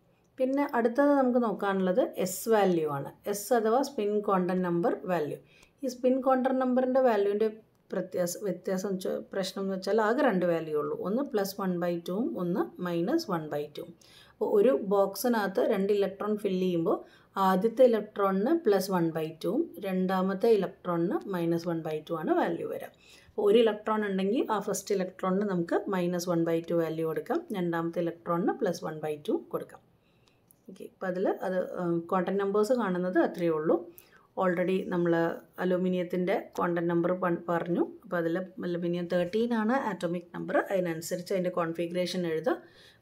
Speaker 1: പിന്നെ അടുത്തത് നമുക്ക് നോക്കാനുള്ളത് എസ് വാല്യൂ ആണ് എസ് അഥവാ സ്പിൻ കോണ്ടൻ നമ്പർ വാല്യൂ ഈ സ്പിൻ കോണ്ടർ നമ്പറിൻ്റെ വാല്യൂവിൻ്റെ വ്യത്യാസം വ്യത്യാസം പ്രശ്നം എന്ന് വെച്ചാൽ ആകെ രണ്ട് വാല്യൂ ഉള്ളൂ ഒന്ന് പ്ലസ് വൺ ബൈ ടുവും ഒന്ന് മൈനസ് വൺ ബൈ ടുവും അപ്പോൾ ഒരു ബോക്സിനകത്ത് രണ്ട് ഇലക്ട്രോൺ ഫില്ല് ചെയ്യുമ്പോൾ ആദ്യത്തെ ഇലക്ട്രോണിന് പ്ലസ് വൺ ബൈ ടുവും രണ്ടാമത്തെ ഇലക്ട്രോണിന് മൈനസ് വൺ ബൈ ടു ആണ് വാല്യൂ വരിക അപ്പോൾ ഒരു ഇലക്ട്രോൺ ഉണ്ടെങ്കിൽ ആ ഫസ്റ്റ് ഇലക്ട്രോണിന് നമുക്ക് minus one by two value കൊടുക്കാം രണ്ടാമത്തെ ഇലക്ട്രോണിന് പ്ലസ് വൺ ബൈ ടു കൊടുക്കാം ഓക്കെ അപ്പോൾ അതിൽ അത് കോട്ടൺ നമ്പേഴ്സ് കാണുന്നത് അത്രയേ ഉള്ളൂ ഓൾറെഡി നമ്മൾ അലൂമിനിയത്തിൻ്റെ കോണ്ടൻ നമ്പർ പറഞ്ഞു അപ്പോൾ അതിൽ അലുമിനിയം തേർട്ടീൻ ആണ് ആറ്റോമിക് നമ്പർ അതിനനുസരിച്ച് അതിൻ്റെ കോൺഫിഗറേഷൻ എഴുതുക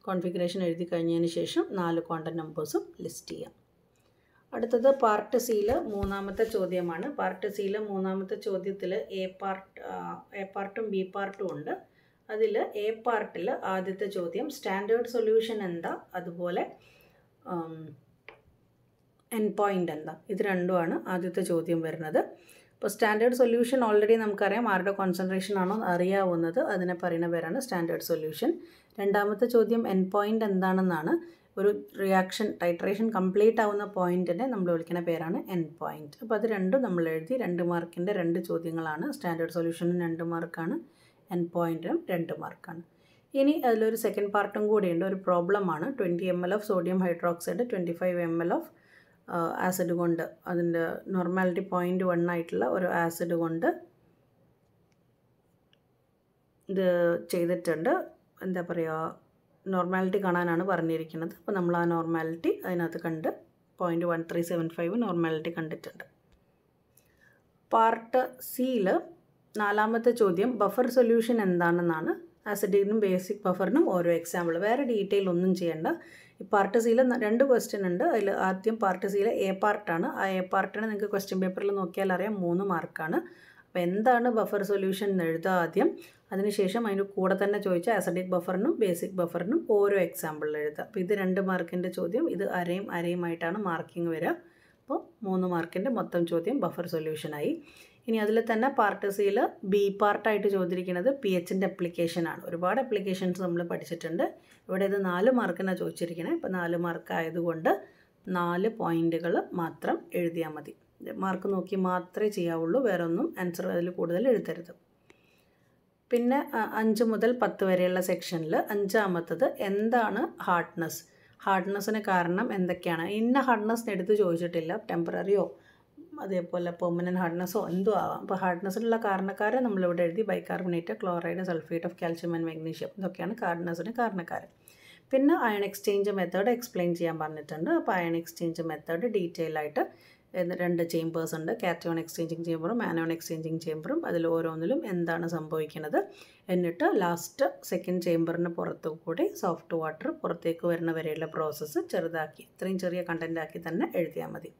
Speaker 1: കോൺഫിഗറേഷൻ എഴുതി കഴിഞ്ഞതിന് ശേഷം നാല് കോണ്ടൻ നമ്പേഴ്സും ലിസ്റ്റ് ചെയ്യാം അടുത്തത് പാർട്ട് സിയിലെ മൂന്നാമത്തെ ചോദ്യമാണ് പാർട്ട് സിയിലെ മൂന്നാമത്തെ ചോദ്യത്തിൽ എ പാർട്ട് എ പാർട്ടും ബി പാർട്ടും ഉണ്ട് അതിൽ എ പാർട്ടിൽ ആദ്യത്തെ ചോദ്യം സ്റ്റാൻഡേർഡ് സൊല്യൂഷൻ എന്താ അതുപോലെ എൻ പോയിൻ്റ് എന്താ ഇത് രണ്ടുമാണ് ആദ്യത്തെ ചോദ്യം വരുന്നത് ഇപ്പോൾ സ്റ്റാൻഡേർഡ് സൊല്യൂഷൻ ഓൾറെഡി നമുക്കറിയാം ആരുടെ കോൺസെൻട്രേഷൻ ആണോ അറിയാവുന്നത് അതിനെ പറയുന്ന പേരാണ് സ്റ്റാൻഡേർഡ് സൊല്യൂഷൻ രണ്ടാമത്തെ ചോദ്യം എൻ പോയിൻ്റ് എന്താണെന്നാണ് ഒരു റിയാക്ഷൻ ടൈട്രേഷൻ കംപ്ലീറ്റ് ആവുന്ന പോയിൻറ്റിനെ നമ്മൾ വിളിക്കുന്ന പേരാണ് എൻ പോയിൻറ്റ് അപ്പോൾ അത് രണ്ടും നമ്മൾ എഴുതി രണ്ട് മാർക്കിൻ്റെ രണ്ട് ചോദ്യങ്ങളാണ് സ്റ്റാൻഡേർഡ് സൊല്യൂഷനും രണ്ട് മാർക്കാണ് എൻ പോയിൻറ്റിനും രണ്ട് മാർക്കാണ് ഇനി അതിലൊരു സെക്കൻഡ് പാർട്ടും കൂടിയുണ്ട് ഒരു പ്രോബ്ലമാണ് twenty M L of sodium hydroxide twenty five M L of acid കൊണ്ട് അതിൻ്റെ നോർമാലിറ്റി പോയിൻ്റ് വൺ ആയിട്ടുള്ള ഒരു ആസിഡ് കൊണ്ട് ഇത് ചെയ്തിട്ടുണ്ട് എന്താ പറയുക നോർമാലിറ്റി കാണാനാണ് പറഞ്ഞിരിക്കുന്നത് അപ്പോൾ നമ്മൾ ആ നോർമാലിറ്റി അതിനകത്ത് കണ്ട് point one three seven five normality കണ്ടിട്ടുണ്ട് പാർട്ട് സിയിൽ നാലാമത്തെ ചോദ്യം ബഫർ സൊല്യൂഷൻ എന്താണെന്നാണ് ആസിഡിനും ബേസിക് ബഫറിനും ഓരോ എക്സാമ്പിൾ വേറെ ഡീറ്റെയിൽ ഒന്നും ചെയ്യേണ്ട ഈ പാർട്ട് സിയിൽ രണ്ട് ക്വസ്റ്റ്യൻ ഉണ്ട് അതിൽ ആദ്യം പാർട്ട് സിയിലെ എ പാർട്ടാണ് ആ എ പാർട്ടിന് നിങ്ങൾക്ക് ക്വസ്റ്റ്യൻ പേപ്പറിൽ നോക്കിയാൽ അറിയാം മൂന്ന് മാർക്കാണ് അപ്പോൾ എന്താണ് ബഫർ സൊല്യൂഷൻ എന്ന് എഴുതുക ആദ്യം അതിനുശേഷം അതിന് കൂടെ തന്നെ ചോദിച്ച അസഡിക് ബഫറിനും ബേസിക് ബഫറിനും ഓരോ എക്സാമ്പിളിൽ എഴുതുക അപ്പോൾ ഇത് രണ്ട് മാർക്കിൻ്റെ ചോദ്യം ഇത് അരയും അരയുമായിട്ടാണ് മാർക്കിംഗ് വരിക അപ്പോൾ മൂന്ന് മാർക്കിൻ്റെ മൊത്തം ചോദ്യം ബഫർ സൊല്യൂഷനായി ഇനി അതിൽ തന്നെ പാർട്ട് സിയിൽ ബി പാർട്ടായിട്ട് ചോദിച്ചിരിക്കുന്നത് പി എച്ചിൻ്റെ അപ്ലിക്കേഷനാണ് ഒരുപാട് അപ്ലിക്കേഷൻസ് നമ്മൾ പഠിച്ചിട്ടുണ്ട് ഇവിടെ ഇത് നാല് മാർക്കിനാണ് ചോദിച്ചിരിക്കുന്നത് ഇപ്പോൾ നാല് മാർക്ക് ആയതുകൊണ്ട് നാല് പോയിൻറ്റുകൾ മാത്രം എഴുതിയാൽ മതി മാർക്ക് നോക്കി മാത്രമേ ചെയ്യാവുള്ളൂ വേറെ ഒന്നും ആൻസർ അതിൽ കൂടുതൽ എഴുതരുത് പിന്നെ അഞ്ച് മുതൽ പത്ത് വരെയുള്ള സെക്ഷനിൽ അഞ്ചാമത്തത് എന്താണ് ഹാർഡ്നെസ് ഹാർഡ്നെസ്സിന് കാരണം എന്തൊക്കെയാണ് ഇന്ന ഹാർഡ്നെസ് എടുത്ത് ചോദിച്ചിട്ടില്ല ടെമ്പററിയോ അതേപോലെ പെർമനൻറ്റ് ഹാർഡ്നെസ്സോ എന്തോ ആവാം അപ്പോൾ ഹാർഡ്നെസ്സിനുള്ള കാരണക്കാരെ നമ്മളിവിടെ എഴുതി bicarbonate chloride sulphate of calcium and magnesium ഇതൊക്കെയാണ് ഹാർഡ്നെസ്സിന് കാരണക്കാരൻ പിന്നെ അയൺ എക്സ്ചേഞ്ച് മെത്തേഡ് എക്സ്പ്ലെയിൻ ചെയ്യാൻ പറഞ്ഞിട്ടുണ്ട് അപ്പോൾ അയൺ എക്സ്ചേഞ്ച് മെത്തേഡ് ഡീറ്റെയിൽ ആയിട്ട് രണ്ട് ചേമ്പേഴ്സ് ഉണ്ട് കാറ്റോൺ എക്സ്ചേഞ്ചിങ് ചേമ്പറും ആനോൺ എക്സ്ചേഞ്ചിങ് ചേമ്പറും അതിൽ ഓരോന്നിലും എന്താണ് സംഭവിക്കുന്നത് എന്നിട്ട് ലാസ്റ്റ് സെക്കൻഡ് ചേമ്പറിന് പുറത്തു കൂടി സോഫ്റ്റ് വാട്ടർ പുറത്തേക്ക് വരുന്ന വരെയുള്ള പ്രോസസ്സ് ചെറുതാക്കി ഇത്രയും ചെറിയ കണ്ടൻറ്റാക്കി തന്നെ എഴുതിയാൽ മതി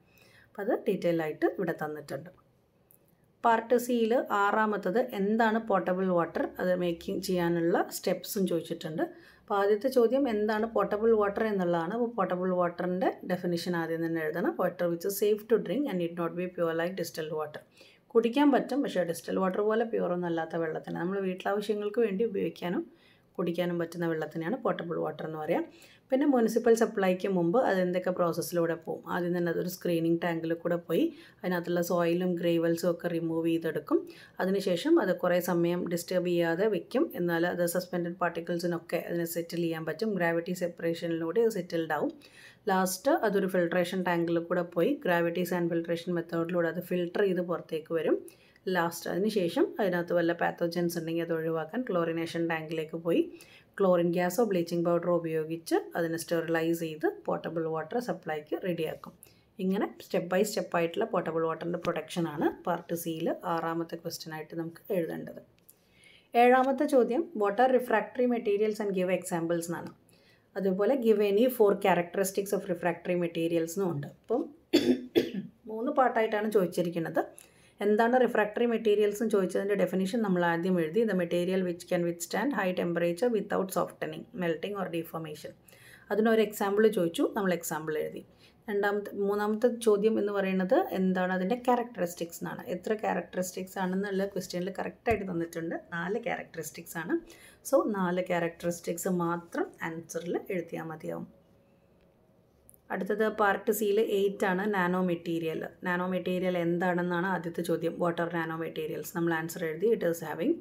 Speaker 1: അത് ഡീറ്റെയിൽ ആയിട്ട് ഇവിടെ തന്നിട്ടുണ്ട് പാർട്ട് സിയിൽ ആറാമത്തത് എന്താണ് പോർട്ടബിൾ വാട്ടർ അത് മേക്കിംഗ് ചെയ്യാനുള്ള സ്റ്റെപ്സും ചോദിച്ചിട്ടുണ്ട് അപ്പോൾ ആദ്യത്തെ ചോദ്യം എന്താണ് പോർട്ടബിൾ വാട്ടർ എന്നുള്ളതാണ് അപ്പോൾ പോർട്ടബിൾ വാട്ടറിൻ്റെ ഡെഫിനിഷൻ ആദ്യം തന്നെ എഴുതണം water which safe to drink and it not be pure like distilled water കുടിക്കാൻ പറ്റും പക്ഷേ ഡിസ്റ്റൽ വാട്ടർ പോലെ പ്യുവറൊന്നും അല്ലാത്ത വെള്ളത്തിന് നമ്മൾ വീട്ടിലാവശ്യങ്ങൾക്ക് വേണ്ടി ഉപയോഗിക്കാനും കുടിക്കാനും പറ്റുന്ന വെള്ളത്തിനെയാണ് പോർട്ടബിൾ വാട്ടർ എന്ന് പറയാം പിന്നെ മുനിസിപ്പൽ സപ്ലൈക്ക് മുമ്പ് അതെന്തൊക്കെ പ്രോസസ്സിലൂടെ പോകും ആദ്യം തന്നെ അതൊരു സ്ക്രീനിങ് ടാങ്കിൽ കൂടെ പോയി അതിനകത്തുള്ള സോയിലും ഗ്രേവൽസും ഒക്കെ റിമൂവ് ചെയ്തെടുക്കും അതിനുശേഷം അത് കുറേ സമയം ഡിസ്റ്റർബ് ചെയ്യാതെ വെക്കും എന്നാൽ അത് സസ്പെൻഡഡ് പാർട്ടിക്കിൾസിനൊക്കെ അതിനെ സെറ്റിൽ ചെയ്യാൻ പറ്റും ഗ്രാവിറ്റി സെപ്പറേഷനിലൂടെ സെറ്റിൽഡ് ആവും ലാസ്റ്റ് അതൊരു ഫിൽട്രേഷൻ ടാങ്കിൽ കൂടെ പോയി ഗ്രാവിറ്റി സാൻഡ് ഫിൽട്രേഷൻ മെത്തേഡിലൂടെ അത് ഫിൽട്ടർ ചെയ്ത് പുറത്തേക്ക് വരും ലാസ്റ്റ് അതിനുശേഷം അതിനകത്ത് വല്ല പാത്തോജൻസ് ഉണ്ടെങ്കിൽ അത് ഒഴിവാക്കാൻ ക്ലോറിനേഷൻ ടാങ്കിലേക്ക് പോയി ക്ലോറിൻ ഗ്യാസോ ബ്ലീച്ചിങ് പൗഡറോ ഉപയോഗിച്ച് അതിനെ സ്റ്റെറിലൈസ് ചെയ്ത് പോർട്ടബിൾ വാട്ടർ സപ്ലൈക്ക് റെഡിയാക്കും ഇങ്ങനെ സ്റ്റെപ്പ് ബൈ സ്റ്റെപ്പ് ആയിട്ടുള്ള പോർട്ടബിൾ വാട്ടറിൻ്റെ പ്രൊഡക്ഷനാണ് പാർട്ട് സിയിൽ ആറാമത്തെ ക്വസ്റ്റ്യനായിട്ട് നമുക്ക് എഴുതേണ്ടത് ഏഴാമത്തെ ചോദ്യം what are refractory materials and give examples എന്നാണ് അതുപോലെ give any four characteristics of refractory materials എന്നും ഉണ്ട് അപ്പം മൂന്ന് പാർട്ടായിട്ടാണ് ചോദിച്ചിരിക്കുന്നത് എന്താണ് റിഫ്രാക്ടറി മെറ്റീരിയൽസ് എന്ന് ചോദിച്ചതിൻ്റെ ഡെഫിനിഷൻ നമ്മൾ ആദ്യം എഴുതി the material which can withstand high temperature without softening melting or deformation അതിനൊരു എക്സാമ്പിൾ ചോദിച്ചു നമ്മൾ എക്സാമ്പിൾ എഴുതി രണ്ടാമത്തെ മൂന്നാമത്തെ ചോദ്യം എന്ന് പറയുന്നത് എന്താണ് അതിൻ്റെ ക്യാരക്ടറിസ്റ്റിക്സ് എന്നാണ് എത്ര ക്യാരക്ടറിസ്റ്റിക്സ് ആണെന്നുള്ള ക്വസ്റ്റ്യനിൽ കറക്റ്റായിട്ട് തന്നിട്ടുണ്ട് നാല് ക്യാരക്ടറിസ്റ്റിക്സ് ആണ് സോ നാല് ക്യാരക്ടറിസ്റ്റിക്സ് മാത്രം ആൻസറിൽ എഴുതിയാൽ മതിയാവും അടുത്തത് പാർട്ട് സിയിൽ എയ്റ്റ് ആണ് നാനോ മെറ്റീരിയൽ നാനോ മെറ്റീരിയൽ എന്താണെന്നാണ് ആദ്യത്തെ ചോദ്യം വാട്ടർ നാനോ മെറ്റീരിയൽസ് നമ്മൾ ആൻസർ എഴുതി it is having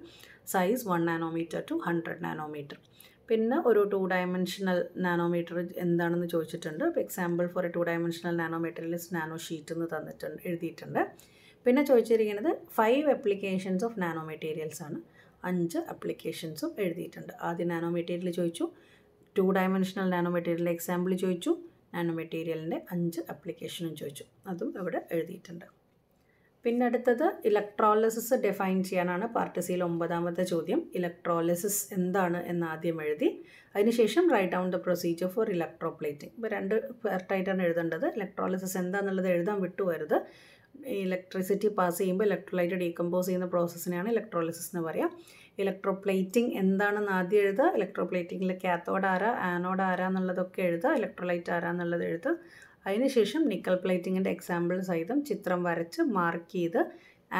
Speaker 1: size one nanometer to hundred nanometer പിന്നെ ഒരു ടു ഡയമെൻഷണൽ നാനോമീറ്റർ എന്താണെന്ന് ചോദിച്ചിട്ടുണ്ട് ഇപ്പോൾ example for A two dimensional materials nano sheet എന്ന് തന്നിട്ടുണ്ട് എഴുതിയിട്ടുണ്ട് പിന്നെ ചോദിച്ചിരിക്കുന്നത് five applications of nano materials ആണ് അഞ്ച് അപ്ലിക്കേഷൻസും എഴുതിയിട്ടുണ്ട് ആദ്യം നാനോ മെറ്റീരിയൽ ചോദിച്ചു two dimensional nano material example ചോദിച്ചു നാനോ മെറ്റീരിയലിൻ്റെ അഞ്ച് അപ്ലിക്കേഷനും ചോദിച്ചു അതും ഇവിടെ എഴുതിയിട്ടുണ്ട് പിന്നെ അടുത്തത് ഇലക്ട്രോളിസിസ് ഡിഫൈൻ ചെയ്യാനാണ് പാർട്ട് സിയിൽ ഒമ്പതാമത്തെ ചോദ്യം ഇലക്ട്രോളിസിസ് എന്താണ് എന്ന് ആദ്യം എഴുതി അതിനുശേഷം write down the procedure for electroplating ഇപ്പോൾ രണ്ട് പാർട്ടായിട്ടാണ് എഴുതേണ്ടത് ഇലക്ട്രോളിസിസ് എന്താണെന്നുള്ളത് എഴുതാൻ വിട്ടുവരുത് ഇലക്ട്രിസിറ്റി പാസ് ചെയ്യുമ്പോൾ ഇലക്ട്രോലൈറ്റ് ഡീകമ്പോസ് ചെയ്യുന്ന പ്രോസസ്സിനെയാണ് ഇലക്ട്രോളിസിസ് എന്ന് പറയുക ഇലക്ട്രോപ്ലേറ്റിംഗ് എന്താണെന്ന് ആദ്യം എഴുതുക ഇലക്ട്രോപ്ലേറ്റിങ്ങിൽ കാത്തോഡ് ആര ആനോഡ് ആര എന്നുള്ളതൊക്കെ എഴുതുക ഇലക്ട്രോലൈറ്റ് ആര എന്നുള്ളത് എഴുതുക അതിനുശേഷം നിക്കൽ പ്ലേറ്റിങ്ങിൻ്റെ എക്സാമ്പിൾ സഹിതം ചിത്രം വരച്ച് മാർക്ക് ചെയ്ത്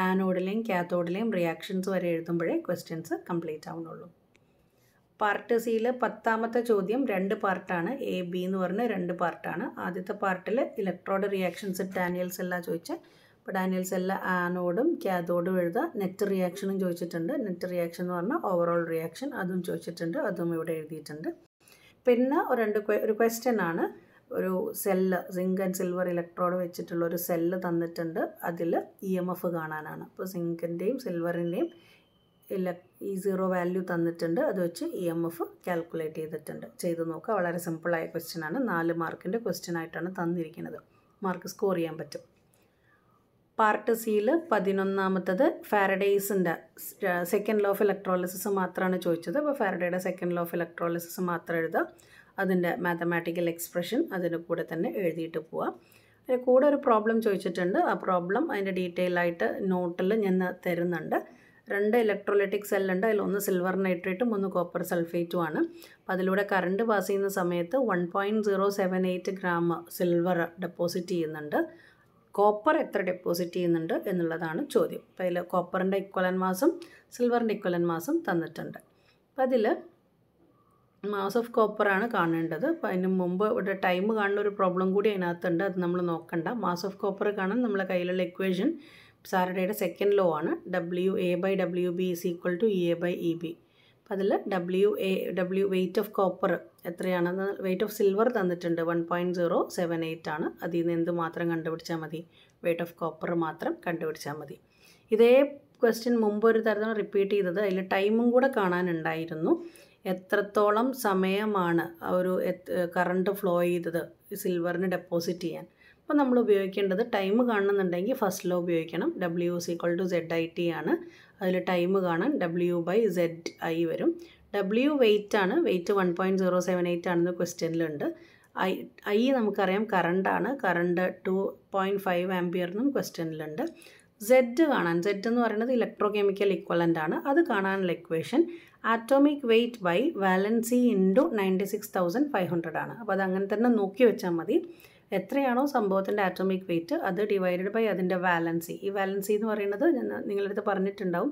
Speaker 1: ആനോഡിലെയും കാത്തോഡിലെയും റിയാക്ഷൻസ് വരെ എഴുതുമ്പോഴേ ക്വസ്റ്റ്യൻസ് കംപ്ലീറ്റ് ആവുന്നുള്ളൂ പാർട്ട് സിയിൽ പത്താമത്തെ ചോദ്യം രണ്ട് പാർട്ടാണ് എ ബി എന്ന് പറഞ്ഞ് രണ്ട് പാർട്ടാണ് ആദ്യത്തെ പാർട്ടിൽ ഇലക്ട്രോഡ് റിയാക്ഷൻസ് ടാനിയൽസ് എല്ലാം ചോദിച്ചാൽ പെഡാനിയൽ സെല്ല ആനോഡും കാഥോഡും എഴുതുക നെറ്റ് റിയാക്ഷനും ചോദിച്ചിട്ടുണ്ട് നെറ്റ് റിയാക്ഷൻ എന്ന് പറഞ്ഞാൽ ഓവറോൾ റിയാക്ഷൻ അതും ചോദിച്ചിട്ടുണ്ട് അതും ഇവിടെ എഴുതിയിട്ടുണ്ട് പിന്നെ രണ്ട് ഒരു ക്വസ്റ്റ്യൻ ആണ് ഒരു cell zinc and silver electrode വെച്ചിട്ടുള്ള ഒരു സെല്ല് തന്നിട്ടുണ്ട് അതിൽ ഇ എം എഫ് കാണാനാണ് അപ്പോൾ സിങ്കിൻ്റെയും സിൽവറിൻ്റെയും ഇല ഈ സീറോ വാല്യൂ തന്നിട്ടുണ്ട് അത് വെച്ച് ഇ എം എഫ് കാൽക്കുലേറ്റ് ചെയ്തിട്ടുണ്ട് ചെയ്ത് നോക്കുക വളരെ സിമ്പിളായ ക്വസ്റ്റ്യൻ ആണ് നാല് മാർക്കിൻ്റെ ക്വസ്റ്റ്യൻ ആയിട്ടാണ് തന്നിരിക്കുന്നത് മാർക്ക് സ്കോർ ചെയ്യാൻ പറ്റും പാർട്ട് സിയിൽ പതിനൊന്നാമത്തത് ഫാരഡേസിൻ്റെ സെക്കൻഡ് ലോ ഓഫ് ഇലക്ട്രോളിസിസ് മാത്രമാണ് ചോദിച്ചത് അപ്പോൾ ഫാരഡേയുടെ സെക്കൻഡ് ലോ ഓഫ് ഇലക്ട്രോളിസിസ് മാത്രം എഴുതുക അതിൻ്റെ മാത്തമാറ്റിക്കൽ എക്സ്പ്രഷൻ അതിൻ്റെ കൂടെ തന്നെ എഴുതിയിട്ട് പോവാം അതിന് കൂടെ ഒരു പ്രോബ്ലം ചോദിച്ചിട്ടുണ്ട് ആ പ്രോബ്ലം അതിൻ്റെ ഡീറ്റെയിൽ ആയിട്ട് നോട്ടിൽ ഞാൻ തരുന്നുണ്ട് രണ്ട് ഇലക്ട്രോലൈറ്റിക് സെല്ലുണ്ട് ഒന്ന് സിൽവർ നൈട്രേറ്റും ഒന്ന് കോപ്പർ സൾഫേറ്റും ആണ് അപ്പോൾ അതിലൂടെ കറണ്ട് പാസ് ചെയ്യുന്ന സമയത്ത് one point zero seven eight gram silver deposit ചെയ്യുന്നുണ്ട് കോപ്പർ എത്ര ഡെപ്പോസിറ്റ് ചെയ്യുന്നുണ്ട് എന്നുള്ളതാണ് ചോദ്യം അപ്പോൾ അതിൽ കോപ്പറിൻ്റെ ഇക്വലൻ മാസും സിൽവറിൻ്റെ ഇക്വലൻ മാസും തന്നിട്ടുണ്ട് അപ്പോൾ അതിൽ മാസ് ഓഫ് കോപ്പറാണ് കാണേണ്ടത് അപ്പോൾ അതിന് മുമ്പ് ഇവിടെ ടൈം കാണുന്ന ഒരു പ്രോബ്ലം കൂടി അതിനകത്തുണ്ട് അത് നമ്മൾ നോക്കണ്ട മാസ് ഓഫ് കോപ്പർ കാണാൻ നമ്മളെ കയ്യിലുള്ള ഇക്വേഷൻ സാറ്റർഡേയുടെ സെക്കൻഡ് ലോ ആണ് W A by W B is equal to E A by E B അപ്പോൾ അതിൽ W A W weight of copper എത്രയാണെന്ന് വെയിറ്റ് ഓഫ് സിൽവർ തന്നിട്ടുണ്ട് one point zero seven eight ആണ് അതിൽ നിന്ന് എന്ത് മാത്രം കണ്ടുപിടിച്ചാൽ മതി വെയിറ്റ് ഓഫ് കോപ്പർ മാത്രം കണ്ടുപിടിച്ചാൽ മതി ഇതേ ക്വസ്റ്റ്യൻ മുമ്പ് ഒരു തരത്തിലാണ് റിപ്പീറ്റ് ചെയ്തത് അതിൽ ടൈമും കൂടെ കാണാനുണ്ടായിരുന്നു എത്രത്തോളം സമയമാണ് ഒരു കറണ്ട് ഫ്ലോ ചെയ്തത് സിൽവറിന് ഡെപ്പോസിറ്റ് ചെയ്യാൻ അപ്പോൾ നമ്മൾ ഉപയോഗിക്കേണ്ടത് ടൈം കാണണമെന്നുണ്ടെങ്കിൽ ഫസ്റ്റ് ലോ ഉപയോഗിക്കണം W is equal to Z I T ആണ് അതിൽ ടൈം കാണാൻ ഡബ്ല്യു ബൈ സെഡ് ഐ വരും ഡബ്ല്യു വെയ്റ്റ് ആണ് weight one point zero seven eight ആണെന്ന് ക്വസ്റ്റ്യനിലുണ്ട് ഐ ഐ നമുക്കറിയാം കറണ്ടാണ് current two point five ampere എന്നും ക്വസ്റ്റ്യനിലുണ്ട് സെഡ് കാണാൻ സെഡ് എന്ന് പറയുന്നത് ഇലക്ട്രോ കെമിക്കൽ ഇക്വലൻ്റ് ആണ് അത് കാണാനുള്ള equation atomic weight by valency into ninety six thousand five hundred ആണ് അപ്പോൾ അത് അങ്ങനെ തന്നെ നോക്കി വെച്ചാൽ മതി എത്രയാണോ സംഭവത്തിൻ്റെ ആറ്റോമിക് വെയിറ്റ് അത് ഡിവൈഡഡ് ബൈ അതിൻ്റെ വാലൻസി ഈ വാലൻസി എന്ന് പറയുന്നത് ഞാൻ നിങ്ങളടുത്ത് പറഞ്ഞിട്ടുണ്ടാവും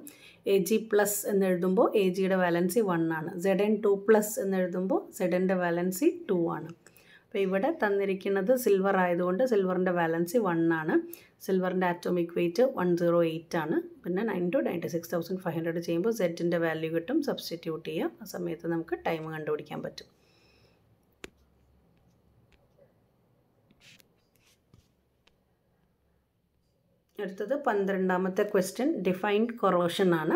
Speaker 1: എ ജി പ്ലസ് എന്ന് എഴുതുമ്പോൾ എ ജിയുടെ വാലൻസി വൺ ആണ് സെഡൻ ടു പ്ലസ് എന്ന് എഴുതുമ്പോൾ സെഡൻ്റെ വാലൻസി ടു ആണ് അപ്പോൾ ഇവിടെ തന്നിരിക്കുന്നത് സിൽവർ ആയതുകൊണ്ട് സിൽവറിൻ്റെ വാലൻസി വൺ ആണ് സിൽവറിൻ്റെ atomic weight one zero eight ആണ് പിന്നെ nine two ninety six thousand five hundred ചെയ്യുമ്പോൾ സെറ്റിൻ്റെ വാല്യൂ കിട്ടും സബ്സ്റ്റിറ്റ്യൂട്ട് ചെയ്യുക ആ സമയത്ത് നമുക്ക് ടൈം കണ്ടുപിടിക്കാൻ പറ്റും അടുത്തത് പന്ത്രണ്ടാമത്തെ ക്വസ്റ്റ്യൻ ഡിഫൈൻഡ് കൊറോഷൻ ആണ്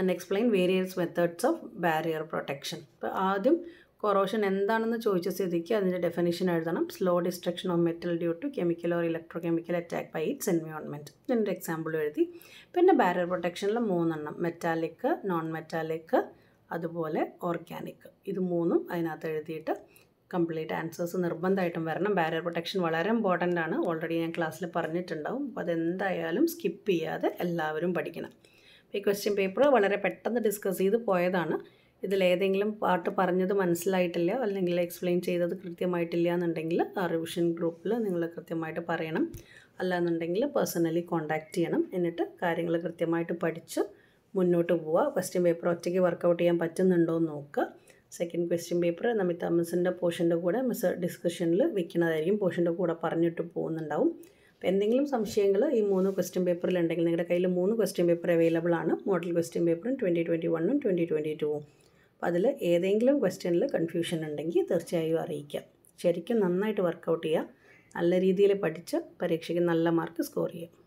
Speaker 1: and explain various methods of barrier protection അപ്പോൾ ആദ്യം കൊറോഷൻ എന്താണെന്ന് ചോദിച്ച സ്ഥിതിക്ക് അതിൻ്റെ ഡെഫിനിഷൻ എഴുതണം slow destruction of metal due to chemical or electrochemical attack by its environment ഇതിൻ്റെ എക്സാമ്പിൾ എഴുതി പിന്നെ ബാരിയർ പ്രൊട്ടക്ഷനിൽ മൂന്നെണ്ണം മെറ്റാലിക്ക് നോൺ മെറ്റാലിക്ക് അതുപോലെ ഓർഗാനിക് ഇത് മൂന്നും അതിനകത്ത് എഴുതിയിട്ട് കംപ്ലീറ്റ് ആൻസേഴ്സ് നിർബന്ധമായിട്ടും വരണം ബാരിയർ പ്രൊട്ടക്ഷൻ വളരെ ഇമ്പോർട്ടൻ്റ് ആണ് ഓൾറെഡി ഞാൻ ക്ലാസ്സിൽ പറഞ്ഞിട്ടുണ്ടാവും അപ്പോൾ അതെന്തായാലും സ്കിപ്പ് ചെയ്യാതെ എല്ലാവരും പഠിക്കണം ഈ ക്വസ്റ്റ്യൻ പേപ്പർ വളരെ പെട്ടെന്ന് ഡിസ്കസ് ചെയ്ത് പോയതാണ് ഇതിലേതെങ്കിലും പാട്ട് പറഞ്ഞത് മനസ്സിലായിട്ടില്ല അല്ലെങ്കിൽ എക്സ്പ്ലെയിൻ ചെയ്തത് കൃത്യമായിട്ടില്ല എന്നുണ്ടെങ്കിൽ ആ റിവിഷൻ ഗ്രൂപ്പിൽ നിങ്ങൾ കൃത്യമായിട്ട് പറയണം അല്ലാന്നുണ്ടെങ്കിൽ പേഴ്സണലി കോൺടാക്റ്റ് ചെയ്യണം എന്നിട്ട് കാര്യങ്ങൾ കൃത്യമായിട്ട് പഠിച്ച് മുന്നോട്ട് പോവുക ക്വസ്റ്റ്യൻ പേപ്പർ ഒറ്റയ്ക്ക് വർക്കൗട്ട് ചെയ്യാൻ പറ്റുന്നുണ്ടോ എന്ന് നോക്കുക സെക്കൻഡ് ക്വസ്റ്റ്യൻ പേപ്പർ നമിത മിസ്സിൻ്റെ പോർഷൻ്റെ കൂടെ മിസ് ഡിസ്കഷനിൽ വെക്കുന്നതായിരിക്കും പോർഷൻ്റെ കൂടെ പറഞ്ഞിട്ട് പോകുന്നുണ്ടാവും അപ്പോൾ എന്തെങ്കിലും സംശയങ്ങൾ ഈ മൂന്ന് ക്വസ്റ്റ്യൻ പേപ്പറിൽ ഉണ്ടെങ്കിൽ നിങ്ങളുടെ കയ്യിൽ മൂന്ന് ക്വസ്റ്റ്യൻ പേപ്പർ അവൈലബിൾ ആണ് മോഡൽ ക്വസ്റ്റ്യൻ പേപ്പറും ട്വൻറ്റി ട്വൻറ്റി വണ്ണും ട്വൻറ്റി ട്വൻറ്റി ടൂവും അപ്പോൾ അതിൽ ഏതെങ്കിലും ക്വസ്റ്റ്യനിൽ കൺഫ്യൂഷൻ ഉണ്ടെങ്കിൽ തീർച്ചയായും അറിയിക്കാം ശരിക്കും നന്നായിട്ട് വർക്കൗട്ട് ചെയ്യുക നല്ല രീതിയിൽ പഠിച്ച് പരീക്ഷയ്ക്ക് നല്ല മാർക്ക് സ്കോർ ചെയ്യാം